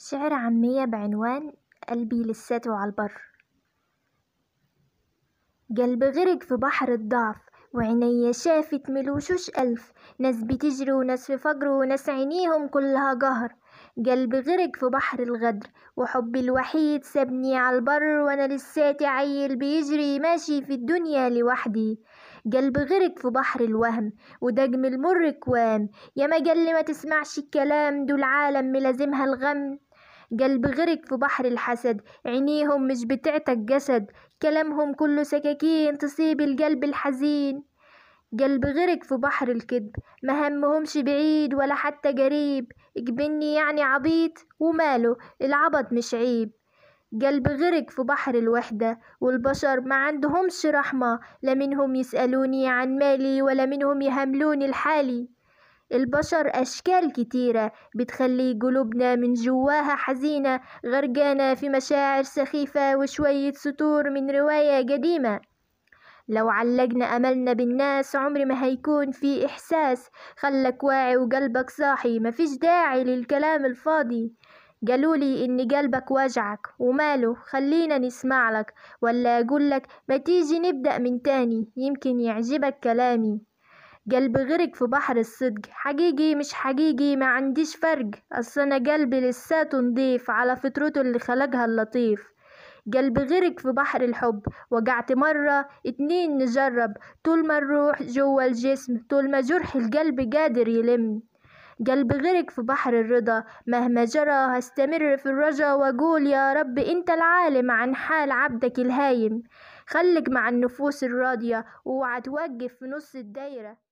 شعر عمية بعنوان قلبي لساته على البر قلب غرق في بحر الضعف وعينيا شافت ملوشوش ألف ناس بتجري وناس في فجر وناس عينيهم كلها جهر قلب غرق في بحر الغدر وحبي الوحيد سابني على البر وانا لساتي عيل بيجري ماشي في الدنيا لوحدي قلب غرق في بحر الوهم ودجم المر كوام يا مجل ما تسمعش الكلام دول عالم ملازمها الغم قلبي غرق في بحر الحسد عينيهم مش بتعتك جسد كلامهم كله سكاكين تصيب القلب الحزين قلب غرق في بحر الكذب مهمهمش بعيد ولا حتى قريب اجبني يعني عبيط وماله العبط مش عيب قلب غرق في بحر الوحدة والبشر ما عندهمش رحمة لا منهم يسألوني عن مالي ولا منهم يهملوني لحالي البشر أشكال كتيرة بتخلي قلوبنا من جواها حزينة غرقانة في مشاعر سخيفة وشوية سطور من رواية قديمة لو علقنا أملنا بالناس عمر ما هيكون في إحساس خلك واعي وقلبك صاحي مفيش داعي للكلام الفاضي قالولي إن قلبك وجعك وماله خلينا نسمع لك ولا أقولك ما تيجي نبدأ من تاني يمكن يعجبك كلامي قلب غرق في بحر الصدق حقيقي مش حقيقي ما عنديش فرق اصل قلبي لساته نضيف على فطرته اللي خلقها اللطيف قلب غرق في بحر الحب وجعت مرة اتنين نجرب طول ما الروح جوا الجسم طول ما جرح القلب قادر يلم قلب غرق في بحر الرضا مهما جرى هستمر في الرجا واقول يا رب انت العالم عن حال عبدك الهايم خلك مع النفوس الراضية واوعى توقف في نص الدايرة